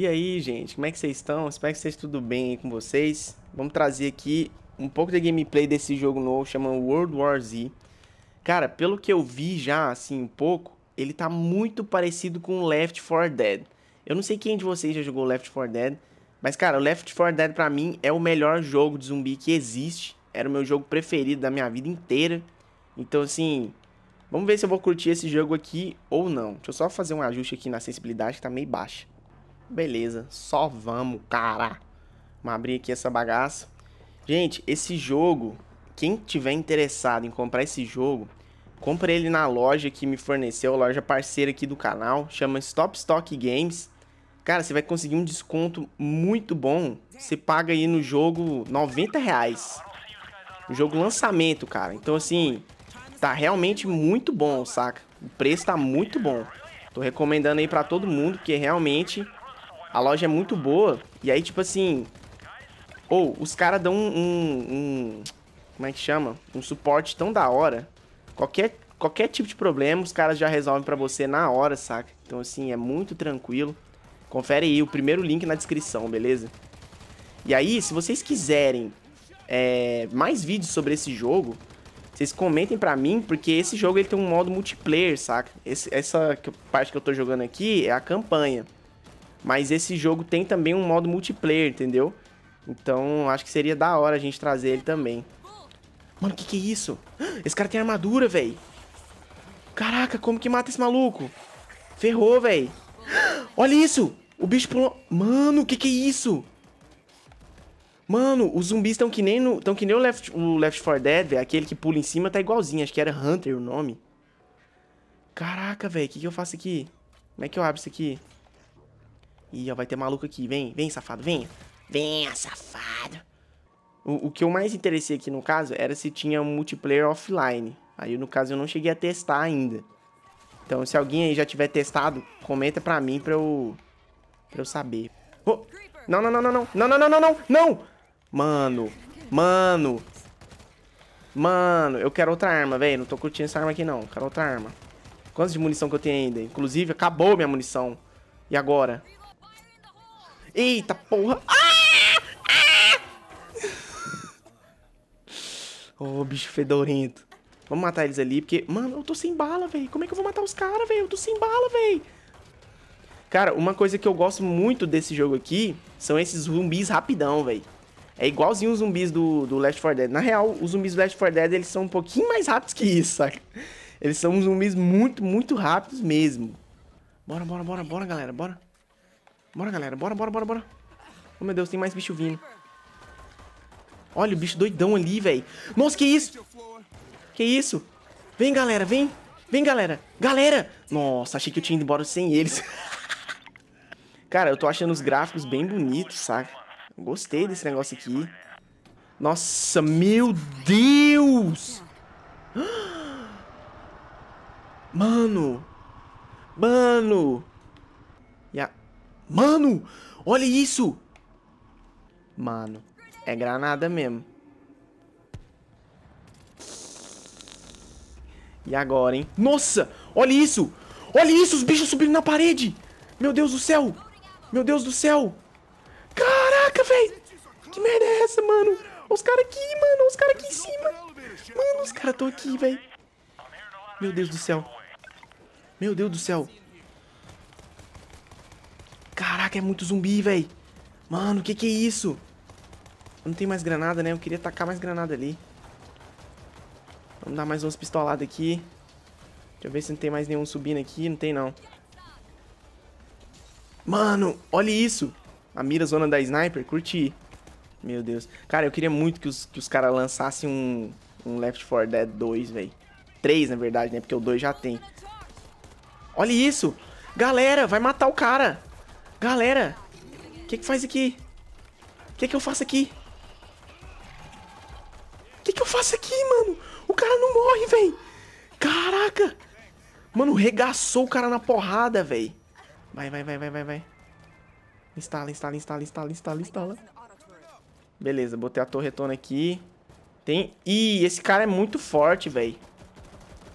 E aí, gente, como é que vocês estão? Espero que vocês tudo bem com vocês. Vamos trazer aqui um pouco de gameplay desse jogo novo, chamado World War Z. Cara, pelo que eu vi já, assim, um pouco, ele tá muito parecido com Left 4 Dead. Eu não sei quem de vocês já jogou Left 4 Dead, mas, cara, Left 4 Dead pra mim é o melhor jogo de zumbi que existe. Era o meu jogo preferido da minha vida inteira. Então, assim, vamos ver se eu vou curtir esse jogo aqui ou não. Deixa eu só fazer um ajuste aqui na sensibilidade que tá meio baixa. Beleza, só vamos, cara. Vamos abrir aqui essa bagaça. Gente, esse jogo, quem tiver interessado em comprar esse jogo, compre ele na loja que me forneceu, loja parceira aqui do canal, chama Stop Stock Games. Cara, você vai conseguir um desconto muito bom. Você paga aí no jogo 90 reais. O jogo lançamento, cara. Então, assim, tá realmente muito bom, saca? O preço tá muito bom. Tô recomendando aí para todo mundo, porque realmente a loja é muito boa. E aí, tipo assim... Ou, oh, os caras dão um, um, um, Como é que chama? Um suporte tão da hora. Qualquer, qualquer tipo de problema, os caras já resolvem pra você na hora, saca? Então, assim, é muito tranquilo. Confere aí o primeiro link na descrição, beleza? E aí, se vocês quiserem é, mais vídeos sobre esse jogo, vocês comentem pra mim, porque esse jogo ele tem um modo multiplayer, saca? Esse, essa parte que eu tô jogando aqui é a campanha. Mas esse jogo tem também um modo multiplayer, entendeu? Então acho que seria da hora a gente trazer ele também. Mano, que que é isso? Esse cara tem armadura, velho. Caraca, como que mata esse maluco? Ferrou, velho. Olha isso! O bicho pulou... Mano, que que é isso? Mano, os zumbis estão que nem no, tão que nem o Left, o Left 4 Dead, velho. Aquele que pula em cima tá igualzinho. Acho que era Hunter o nome. Caraca, velho. O que, que eu faço aqui? Como é que eu abro isso aqui? Ih, ó, vai ter maluco aqui. Vem, vem, safado, vem Venha, safado. O, o, que eu mais interessei aqui no caso era se tinha um multiplayer offline. Aí, no caso, eu não cheguei a testar ainda. Então, se alguém aí já tiver testado, comenta pra mim pra eu, pra eu saber. Oh! Não, não, não, não, não, não, não, não, não, não, não! Mano, mano. Mano, eu quero outra arma, velho. Não tô curtindo essa arma aqui, não. Quero outra arma. Quantas de munição que eu tenho ainda? Inclusive, acabou minha munição. E agora? Eita porra. Ah! Ah! Ô, oh, bicho fedorento. Vamos matar eles ali, porque... Mano, eu tô sem bala, velho. Como é que eu vou matar os caras, velho? Eu tô sem bala, velho. Cara, uma coisa que eu gosto muito desse jogo aqui são esses zumbis rapidão, velho. É igualzinho os zumbis do, do Left 4 Dead. Na real, os zumbis do Left 4 Dead, eles são um pouquinho mais rápidos que isso, saca? Eles são zumbis muito, muito rápidos mesmo. Bora, bora, bora, bora, galera, bora. Bora, galera. Bora, bora, bora, bora. Oh, meu Deus, tem mais bicho vindo. Olha o bicho doidão ali, velho. Nossa, que isso? Que isso? Vem, galera, vem. Vem, galera. Galera! Nossa, achei que eu tinha ido embora sem eles. Cara, eu tô achando os gráficos bem bonitos, saca? Gostei desse negócio aqui. Nossa, meu Deus! Mano! Mano! Mano, olha isso! Mano, é granada mesmo. E agora, hein? Nossa! Olha isso! Olha isso! Os bichos subindo na parede! Meu Deus do céu! Meu Deus do céu! Caraca, velho! Que merda é essa, mano? Os caras aqui, mano! Os caras aqui em cima! Mano, os caras estão aqui, velho! Meu Deus do céu! Meu Deus do céu! Caraca, é muito zumbi, velho. Mano, o que que é isso? Eu não tenho mais granada, né? Eu queria tacar mais granada ali. Vamos dar mais umas pistoladas aqui. Deixa eu ver se não tem mais nenhum subindo aqui. Não tem, não. Mano, olha isso. A mira zona da sniper, curti. Meu Deus. Cara, eu queria muito que os, que os caras lançassem um, um Left 4 Dead 2, velho. 3, na verdade, né? Porque o 2 já tem. Olha isso. Galera, vai matar o cara. Galera, o que que faz aqui? O que que eu faço aqui? O que que eu faço aqui, mano? O cara não morre, velho. Caraca. Mano, regaçou o cara na porrada, velho. Vai, vai, vai, vai, vai, vai. Instala, instala, instala, instala, instala, instala. Beleza, botei a torretona aqui. Tem... Ih, esse cara é muito forte, velho.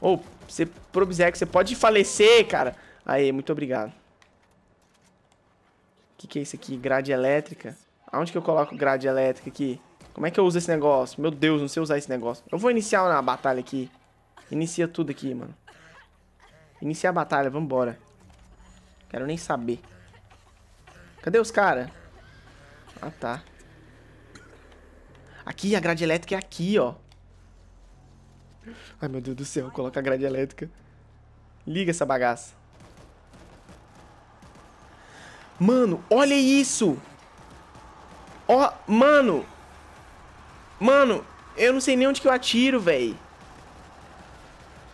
Ô, oh, você... Probzec, você pode falecer, cara. Aê, muito obrigado que, que é isso aqui? Grade elétrica. Aonde que eu coloco grade elétrica aqui? Como é que eu uso esse negócio? Meu Deus, não sei usar esse negócio. Eu vou iniciar na batalha aqui. Inicia tudo aqui, mano. Inicia a batalha, vambora. Quero nem saber. Cadê os caras? Ah, tá. Aqui, a grade elétrica é aqui, ó. Ai, meu Deus do céu, coloca a grade elétrica. Liga essa bagaça. Mano, olha isso! Ó, oh, mano! Mano, eu não sei nem onde que eu atiro, velho.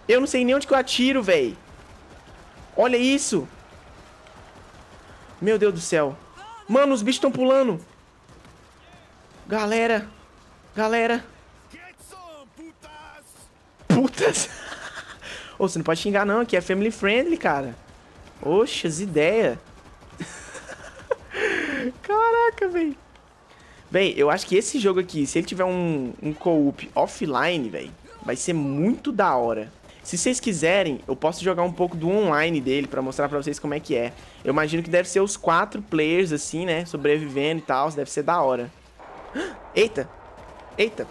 Eu não sei nem onde que eu atiro, velho. Olha isso! Meu Deus do céu. Mano, os bichos estão pulando. Galera. Galera. Putas. Ô, oh, você não pode xingar não, aqui é family friendly, cara. Oxe, as ideias. Caraca, velho. Bem, eu acho que esse jogo aqui, se ele tiver um, um co-op offline, velho, vai ser muito da hora. Se vocês quiserem, eu posso jogar um pouco do online dele para mostrar para vocês como é que é. Eu imagino que deve ser os quatro players, assim, né, sobrevivendo e tal, deve ser da hora. Eita! Eita!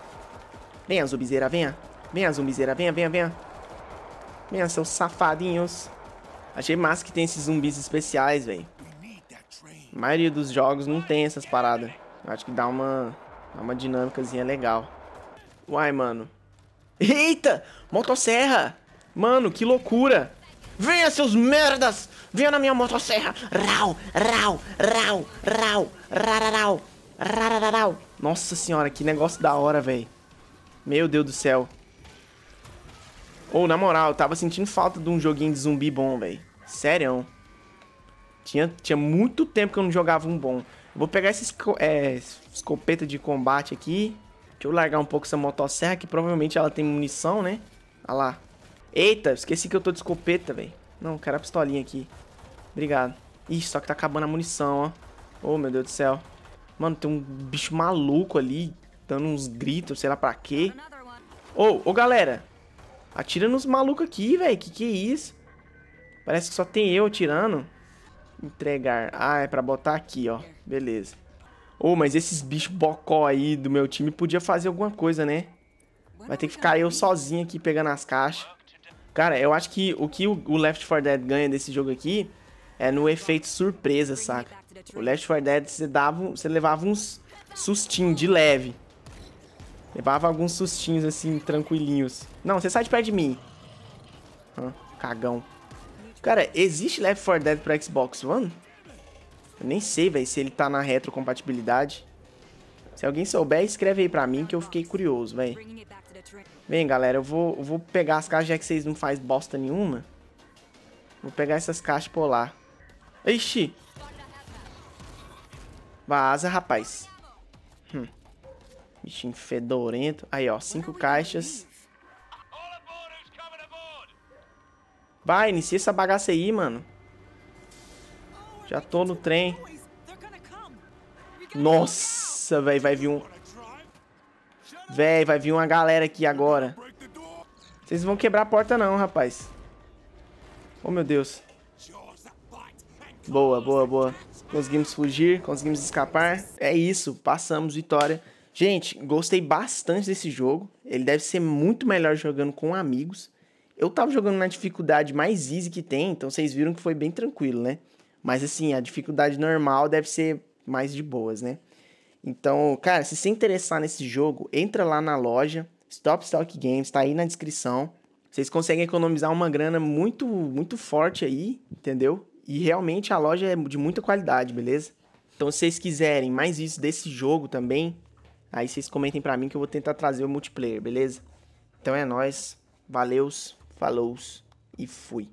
Venha, zumbizeira, venha. Venha, zumbizeira, venha, venha, venha. Venha, seus safadinhos. Achei massa que tem esses zumbis especiais, velho. A maioria dos jogos não tem essas paradas. Eu acho que dá uma, dá uma dinâmicazinha legal. Uai, mano. Eita! Motosserra! Mano, que loucura! Venha, seus merdas! Venha na minha motosserra! Rau, rau, rau, rau, rararau, rararau. Nossa senhora, que negócio da hora, velho. Meu Deus do céu. Ou, oh, na moral, eu tava sentindo falta de um joguinho de zumbi bom, velho. Sério. Tinha, tinha muito tempo que eu não jogava um bom. Vou pegar essa é, escopeta de combate aqui. Deixa eu largar um pouco essa motosserra, que provavelmente ela tem munição, né? Olha lá. Eita, esqueci que eu tô de escopeta, velho. Não, quero a pistolinha aqui. Obrigado. Ih, só que tá acabando a munição, ó. Oh, meu Deus do céu. Mano, tem um bicho maluco ali, dando uns gritos, sei lá pra quê. Ô, oh, ô, oh, galera. Atira nos malucos aqui, velho. Que que é isso? Parece que só tem eu atirando. Entregar. Ah, é pra botar aqui, ó. Beleza. Ô, oh, mas esses bichos bocó aí do meu time podia fazer alguma coisa, né? Vai ter que ficar eu sozinho aqui pegando as caixas. Cara, eu acho que o que o Left 4 Dead ganha desse jogo aqui é no efeito surpresa, saca? O Left 4 Dead você, dava, você levava uns sustinhos de leve. Levava alguns sustinhos assim, tranquilinhos. Não, você sai de perto de mim. Ah, cagão. Cara, existe Left 4 Dead pra Xbox One? Eu nem sei, velho, se ele tá na retrocompatibilidade. Se alguém souber, escreve aí pra mim que eu fiquei curioso, velho. Vem, galera, eu vou, eu vou pegar as caixas, já que vocês não fazem bosta nenhuma. Vou pegar essas caixas por lá. Ixi! Vaza, rapaz. Hum. Bichinho fedorento. Aí, ó, cinco caixas. Vai, inicia essa bagaça aí, mano. Já tô no trem. Nossa, velho, vai vir um... Velho, vai vir uma galera aqui agora. Vocês vão quebrar a porta não, rapaz. Oh, meu Deus. Boa, boa, boa. Conseguimos fugir, conseguimos escapar. É isso, passamos, vitória. Gente, gostei bastante desse jogo. Ele deve ser muito melhor jogando com amigos. Eu tava jogando na dificuldade mais easy que tem, então vocês viram que foi bem tranquilo, né? Mas assim, a dificuldade normal deve ser mais de boas, né? Então, cara, se você interessar nesse jogo, entra lá na loja Stop Stock Games, tá aí na descrição. Vocês conseguem economizar uma grana muito muito forte aí, entendeu? E realmente a loja é de muita qualidade, beleza? Então, se vocês quiserem mais isso desse jogo também, aí vocês comentem para mim que eu vou tentar trazer o multiplayer, beleza? Então é nós. Valeus falou e fui.